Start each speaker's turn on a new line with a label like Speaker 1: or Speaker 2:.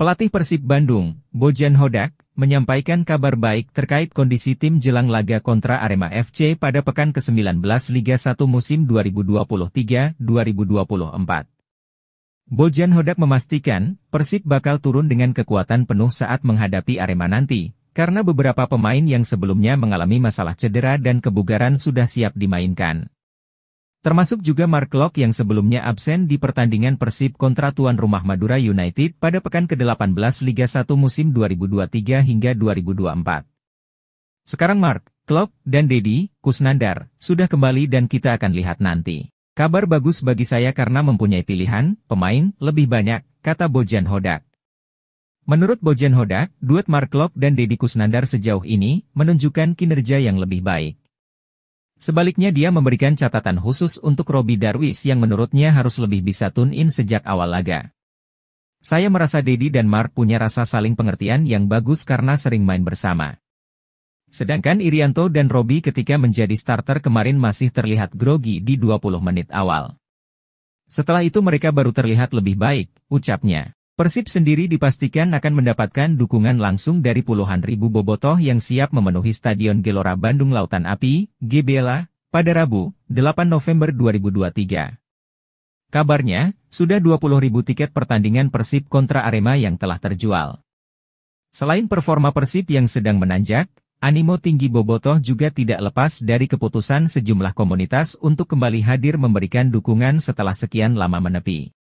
Speaker 1: Pelatih Persib Bandung, Bojan Hodak, menyampaikan kabar baik terkait kondisi tim jelang laga kontra Arema FC pada pekan ke-19 Liga 1 musim 2023-2024. Bojan Hodak memastikan, Persib bakal turun dengan kekuatan penuh saat menghadapi Arema nanti, karena beberapa pemain yang sebelumnya mengalami masalah cedera dan kebugaran sudah siap dimainkan. Termasuk juga Mark Locke yang sebelumnya absen di pertandingan Persib kontra tuan rumah Madura United pada pekan ke-18 Liga 1 musim 2023 hingga 2024. Sekarang Mark, Klopp, dan Dedi, Kusnandar, sudah kembali dan kita akan lihat nanti. Kabar bagus bagi saya karena mempunyai pilihan, pemain, lebih banyak, kata Bojan Hodak. Menurut Bojan Hodak, duet Mark Klopp dan Dedi Kusnandar sejauh ini menunjukkan kinerja yang lebih baik. Sebaliknya dia memberikan catatan khusus untuk Robi Darwis yang menurutnya harus lebih bisa tune in sejak awal laga. Saya merasa Dedi dan Mark punya rasa saling pengertian yang bagus karena sering main bersama. Sedangkan Irianto dan Robi ketika menjadi starter kemarin masih terlihat grogi di 20 menit awal. Setelah itu mereka baru terlihat lebih baik, ucapnya. Persib sendiri dipastikan akan mendapatkan dukungan langsung dari puluhan ribu bobotoh yang siap memenuhi Stadion Gelora Bandung Lautan Api, GBLA, pada Rabu, 8 November 2023. Kabarnya, sudah 20 ribu tiket pertandingan Persib kontra Arema yang telah terjual. Selain performa Persib yang sedang menanjak, animo tinggi bobotoh juga tidak lepas dari keputusan sejumlah komunitas untuk kembali hadir memberikan dukungan setelah sekian lama menepi.